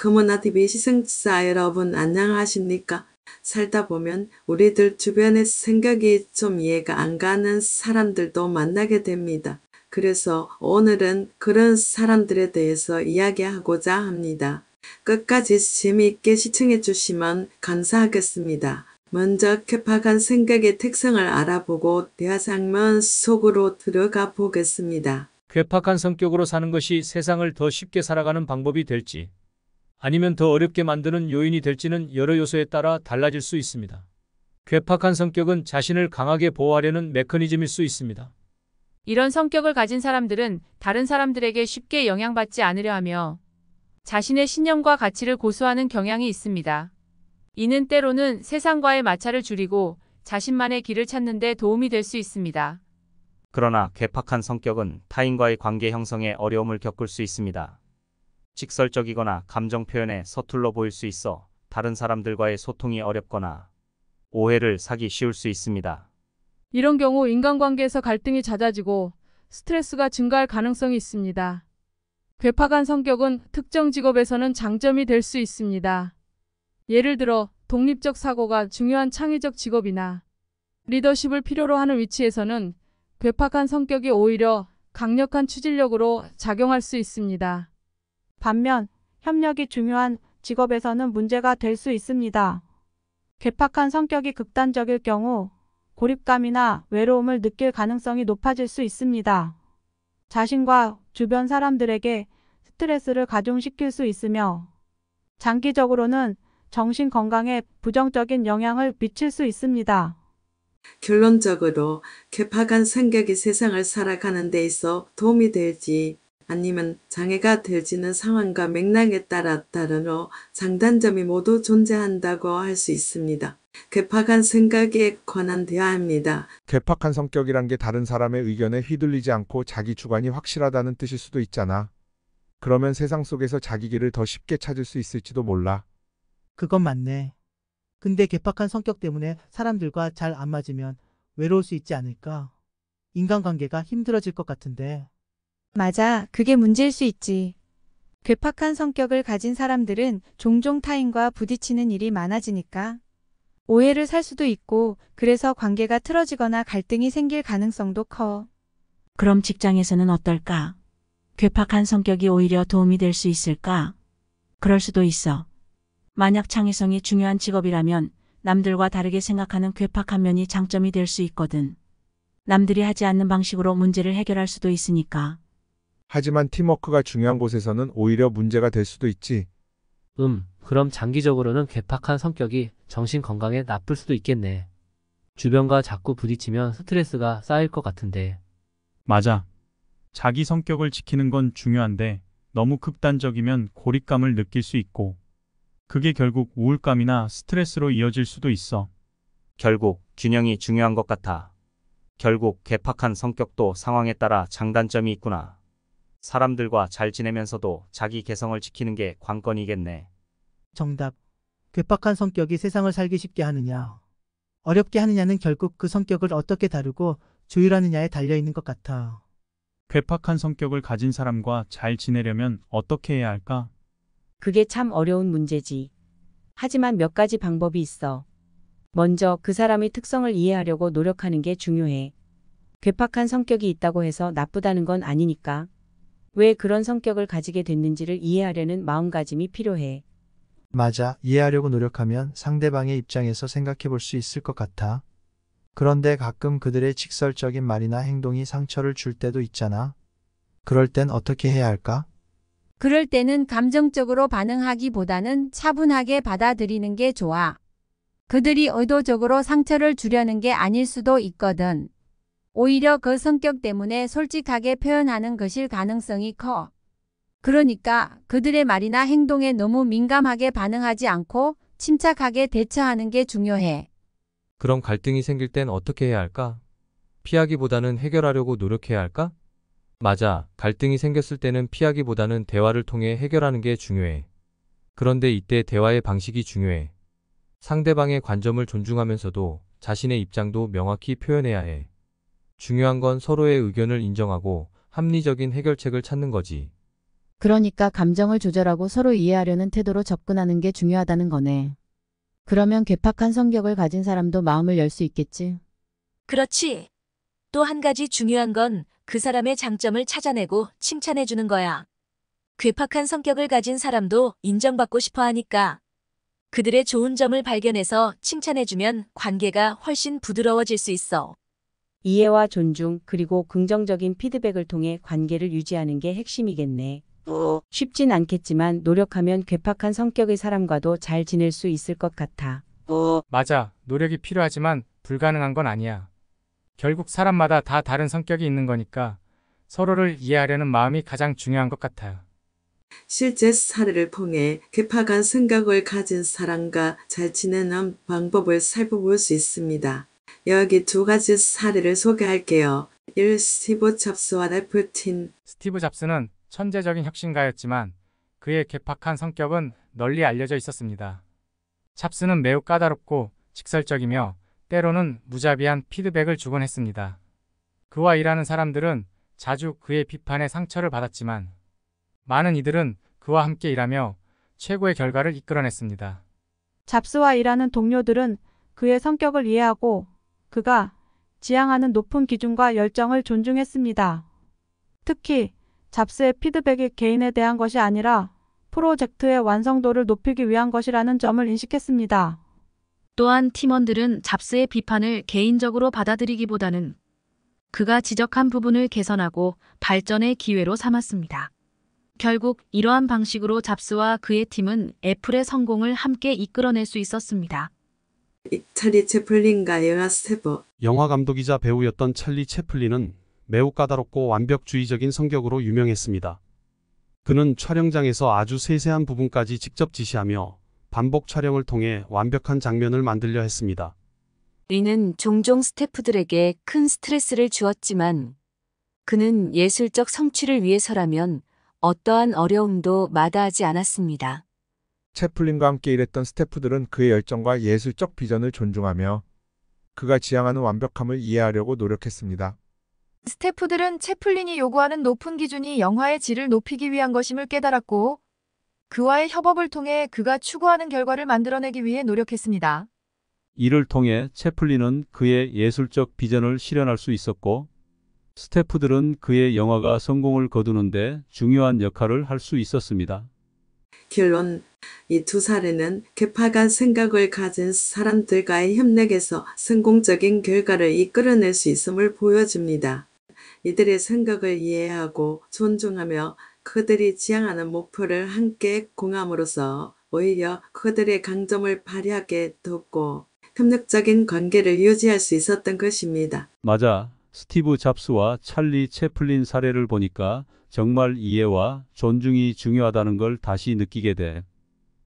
커머나TV 시청사 여러분 안녕하십니까? 살다 보면 우리들 주변에 생각이 좀 이해가 안 가는 사람들도 만나게 됩니다. 그래서 오늘은 그런 사람들에 대해서 이야기하고자 합니다. 끝까지 재미있게 시청해 주시면 감사하겠습니다. 먼저 쾌파간 생각의 특성을 알아보고 대화상면 속으로 들어가 보겠습니다. 쾌팍한 성격으로 사는 것이 세상을 더 쉽게 살아가는 방법이 될지 아니면 더 어렵게 만드는 요인이 될지는 여러 요소에 따라 달라질 수 있습니다. 괴팍한 성격은 자신을 강하게 보호하려는 메커니즘일 수 있습니다. 이런 성격을 가진 사람들은 다른 사람들에게 쉽게 영향받지 않으려 하며 자신의 신념과 가치를 고수하는 경향이 있습니다. 이는 때로는 세상과의 마찰을 줄이고 자신만의 길을 찾는 데 도움이 될 수 있습니다. 그러나 괴팍한 성격은 타인과의 관계 형성에 어려움을 겪을 수 있습니다. 직설적이거나 감정 표현에 서툴러 보일 수 있어 다른 사람들과의 소통이 어렵거나 오해를 사기 쉬울 수 있습니다. 이런 경우 인간관계에서 갈등이 잦아지고 스트레스가 증가할 가능성이 있습니다. 괴팍한 성격은 특정 직업에서는 장점이 될 수 있습니다. 예를 들어 독립적 사고가 중요한 창의적 직업이나 리더십을 필요로 하는 위치에서는 괴팍한 성격이 오히려 강력한 추진력으로 작용할 수 있습니다. 반면 협력이 중요한 직업에서는 문제가 될 수 있습니다. 괴팍한 성격이 극단적일 경우 고립감이나 외로움을 느낄 가능성이 높아질 수 있습니다. 자신과 주변 사람들에게 스트레스를 가중시킬 수 있으며 장기적으로는 정신 건강에 부정적인 영향을 미칠 수 있습니다. 결론적으로 개파간 성격이 세상을 살아가는 데 있어 도움이 될지 아니면 장애가 될지는 상황과 맥락에 따라 다르며 장단점이 모두 존재한다고 할 수 있습니다. 괴팍한 생각에 관한 대화입니다. 괴팍한 성격이란 게 다른 사람의 의견에 휘둘리지 않고 자기 주관이 확실하다는 뜻일 수도 있잖아. 그러면 세상 속에서 자기 길을 더 쉽게 찾을 수 있을지도 몰라. 그건 맞네. 근데 괴팍한 성격 때문에 사람들과 잘 안 맞으면 외로울 수 있지 않을까? 인간관계가 힘들어질 것 같은데. 맞아, 그게 문제일 수 있지. 괴팍한 성격을 가진 사람들은 종종 타인과 부딪히는 일이 많아지니까 오해를 살 수도 있고 그래서 관계가 틀어지거나 갈등이 생길 가능성도 커. 그럼 직장에서는 어떨까? 괴팍한 성격이 오히려 도움이 될 수 있을까? 그럴 수도 있어. 만약 창의성이 중요한 직업이라면 남들과 다르게 생각하는 괴팍한 면이 장점이 될 수 있거든. 남들이 하지 않는 방식으로 문제를 해결할 수도 있으니까. 하지만 팀워크가 중요한 곳에서는 오히려 문제가 될 수도 있지. 음, 그럼 장기적으로는 괴팍한 성격이 정신 건강에 나쁠 수도 있겠네. 주변과 자꾸 부딪히면 스트레스가 쌓일 것 같은데. 맞아. 자기 성격을 지키는 건 중요한데 너무 극단적이면 고립감을 느낄 수 있고 그게 결국 우울감이나 스트레스로 이어질 수도 있어. 결국 균형이 중요한 것 같아. 결국 괴팍한 성격도 상황에 따라 장단점이 있구나. 사람들과 잘 지내면서도 자기 개성을 지키는 게 관건이겠네. 정답. 괴팍한 성격이 세상을 살기 쉽게 하느냐. 어렵게 하느냐는 결국 그 성격을 어떻게 다루고 조율하느냐에 달려있는 것 같아. 괴팍한 성격을 가진 사람과 잘 지내려면 어떻게 해야 할까? 그게 참 어려운 문제지. 하지만 몇 가지 방법이 있어. 먼저 그 사람의 특성을 이해하려고 노력하는 게 중요해. 괴팍한 성격이 있다고 해서 나쁘다는 건 아니니까. 왜 그런 성격을 가지게 됐는지를 이해하려는 마음가짐이 필요해. 맞아. 이해하려고 노력하면 상대방의 입장에서 생각해 볼 수 있을 것 같아. 그런데 가끔 그들의 직설적인 말이나 행동이 상처를 줄 때도 있잖아. 그럴 땐 어떻게 해야 할까? 그럴 때는 감정적으로 반응하기보다는 차분하게 받아들이는 게 좋아. 그들이 의도적으로 상처를 주려는 게 아닐 수도 있거든. 오히려 그 성격 때문에 솔직하게 표현하는 것일 가능성이 커. 그러니까 그들의 말이나 행동에 너무 민감하게 반응하지 않고 침착하게 대처하는 게 중요해. 그럼 갈등이 생길 땐 어떻게 해야 할까? 피하기보다는 해결하려고 노력해야 할까? 맞아. 갈등이 생겼을 때는 피하기보다는 대화를 통해 해결하는 게 중요해. 그런데 이때 대화의 방식이 중요해. 상대방의 관점을 존중하면서도 자신의 입장도 명확히 표현해야 해. 중요한 건 서로의 의견을 인정하고 합리적인 해결책을 찾는 거지. 그러니까 감정을 조절하고 서로 이해하려는 태도로 접근하는 게 중요하다는 거네. 그러면 괴팍한 성격을 가진 사람도 마음을 열 수 있겠지. 그렇지. 또 한 가지 중요한 건 그 사람의 장점을 찾아내고 칭찬해주는 거야. 괴팍한 성격을 가진 사람도 인정받고 싶어 하니까 그들의 좋은 점을 발견해서 칭찬해주면 관계가 훨씬 부드러워질 수 있어. 이해와 존중 그리고 긍정적인 피드백을 통해 관계를 유지하는 게 핵심이겠네. 어. 쉽진 않겠지만 노력하면 괴팍한 성격의 사람과도 잘 지낼 수 있을 것 같아. 어. 맞아. 노력이 필요하지만 불가능한 건 아니야. 결국 사람마다 다 다른 성격이 있는 거니까 서로를 이해하려는 마음이 가장 중요한 것 같아요. 실제 사례를 통해 괴팍한 생각을 가진 사람과 잘 지내는 방법을 살펴볼 수 있습니다. 여기 두 가지 사례를 소개할게요. 1. 스티브 잡스와 레프틴 스티브 잡스는 천재적인 혁신가였지만 그의 개팍한 성격은 널리 알려져 있었습니다. 잡스는 매우 까다롭고 직설적이며 때로는 무자비한 피드백을 주곤 했습니다. 그와 일하는 사람들은 자주 그의 비판에 상처를 받았지만 많은 이들은 그와 함께 일하며 최고의 결과를 이끌어냈습니다. 잡스와 일하는 동료들은 그의 성격을 이해하고 그가 지향하는 높은 기준과 열정을 존중했습니다. 특히 잡스의 피드백이 개인에 대한 것이 아니라 프로젝트의 완성도를 높이기 위한 것이라는 점을 인식했습니다. 또한 팀원들은 잡스의 비판을 개인적으로 받아들이기보다는 그가 지적한 부분을 개선하고 발전의 기회로 삼았습니다. 결국 이러한 방식으로 잡스와 그의 팀은 애플의 성공을 함께 이끌어낼 수 있었습니다. 찰리 채플린과 영화 스텝업 영화 감독이자 배우였던 찰리 채플린은 매우 까다롭고 완벽주의적인 성격으로 유명했습니다. 그는 촬영장에서 아주 세세한 부분까지 직접 지시하며 반복 촬영을 통해 완벽한 장면을 만들려 했습니다. 리는 종종 스태프들에게 큰 스트레스를 주었지만 그는 예술적 성취를 위해서라면 어떠한 어려움도 마다하지 않았습니다. 채플린과 함께 일했던 스태프들은 그의 열정과 예술적 비전을 존중하며 그가 지향하는 완벽함을 이해하려고 노력했습니다. 스태프들은 채플린이 요구하는 높은 기준이 영화의 질을 높이기 위한 것임을 깨달았고 그와의 협업을 통해 그가 추구하는 결과를 만들어내기 위해 노력했습니다. 이를 통해 채플린은 그의 예술적 비전을 실현할 수 있었고 스태프들은 그의 영화가 성공을 거두는데 중요한 역할을 할 수 있었습니다. 결론 이 두 사례는 개파가 생각을 가진 사람들과의 협력에서 성공적인 결과를 이끌어낼 수 있음을 보여줍니다. 이들의 생각을 이해하고 존중하며 그들이 지향하는 목표를 함께 공함으로써 오히려 그들의 강점을 발휘하게 돕고 협력적인 관계를 유지할 수 있었던 것입니다. 맞아. 스티브 잡스와 찰리 채플린 사례를 보니까 정말 이해와 존중이 중요하다는 걸 다시 느끼게 돼.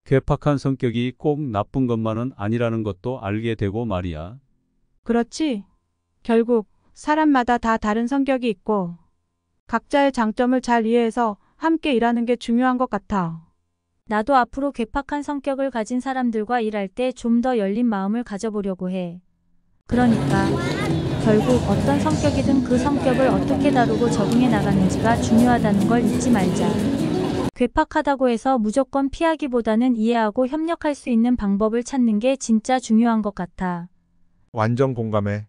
괴팍한 성격이 꼭 나쁜 것만은 아니라는 것도 알게 되고 말이야. 그렇지. 결국 사람마다 다 다른 성격이 있고 각자의 장점을 잘 이해해서 함께 일하는 게 중요한 것 같아. 나도 앞으로 괴팍한 성격을 가진 사람들과 일할 때 좀 더 열린 마음을 가져보려고 해. 그러니까 결국 어떤 성격이든 그 성격을 어떻게 다루고 적응해 나가는지가 중요하다는 걸 잊지 말자. 괴팍하다고 해서 무조건 피하기보다는 이해하고 협력할 수 있는 방법을 찾는 게 진짜 중요한 것 같아. 완전 공감해.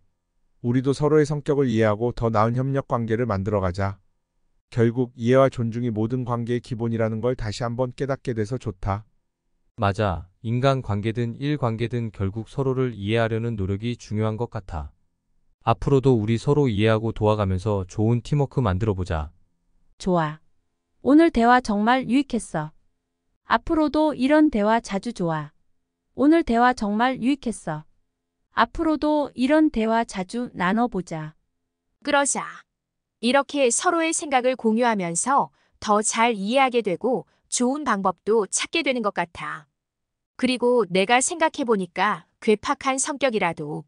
우리도 서로의 성격을 이해하고 더 나은 협력 관계를 만들어가자. 결국 이해와 존중이 모든 관계의 기본이라는 걸 다시 한번 깨닫게 돼서 좋다. 맞아. 인간 관계든 일 관계든 결국 서로를 이해하려는 노력이 중요한 것 같아. 앞으로도 우리 서로 이해하고 도와가면서 좋은 팀워크 만들어보자. 좋아. 오늘 대화 정말 유익했어. 앞으로도 이런 대화 자주 좋아. 오늘 대화 정말 유익했어. 앞으로도 이런 대화 자주 나눠보자. 그러자. 이렇게 서로의 생각을 공유하면서 더 잘 이해하게 되고 좋은 방법도 찾게 되는 것 같아. 그리고 내가 생각해보니까 괴팍한 성격이라도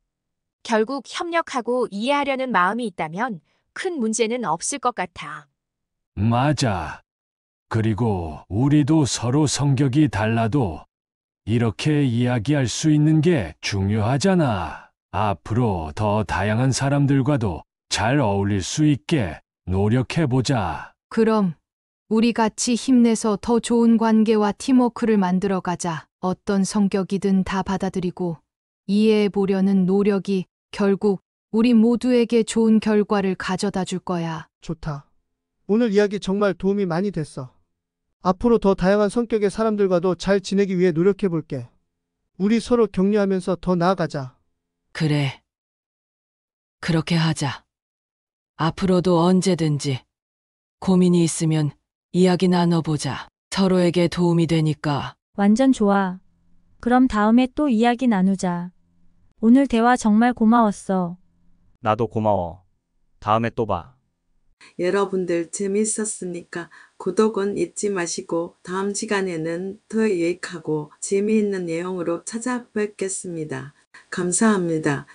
결국 협력하고 이해하려는 마음이 있다면 큰 문제는 없을 것 같아. 맞아. 그리고 우리도 서로 성격이 달라도 이렇게 이야기할 수 있는 게 중요하잖아. 앞으로 더 다양한 사람들과도 잘 어울릴 수 있게 노력해보자. 그럼 우리 같이 힘내서 더 좋은 관계와 팀워크를 만들어 가자. 어떤 성격이든 다 받아들이고 이해해 보려는 노력이 결국 우리 모두에게 좋은 결과를 가져다 줄 거야. 좋다. 오늘 이야기 정말 도움이 많이 됐어. 앞으로 더 다양한 성격의 사람들과도 잘 지내기 위해 노력해 볼게. 우리 서로 격려하면서 더 나아가자. 그래. 그렇게 하자. 앞으로도 언제든지 고민이 있으면 이야기 나눠보자. 서로에게 도움이 되니까. 완전 좋아. 그럼 다음에 또 이야기 나누자. 오늘 대화 정말 고마웠어. 나도 고마워. 다음에 또 봐. 여러분들 재밌었습니까? 구독은 잊지 마시고 다음 시간에는 더 유익하고 재미있는 내용으로 찾아뵙겠습니다. 감사합니다.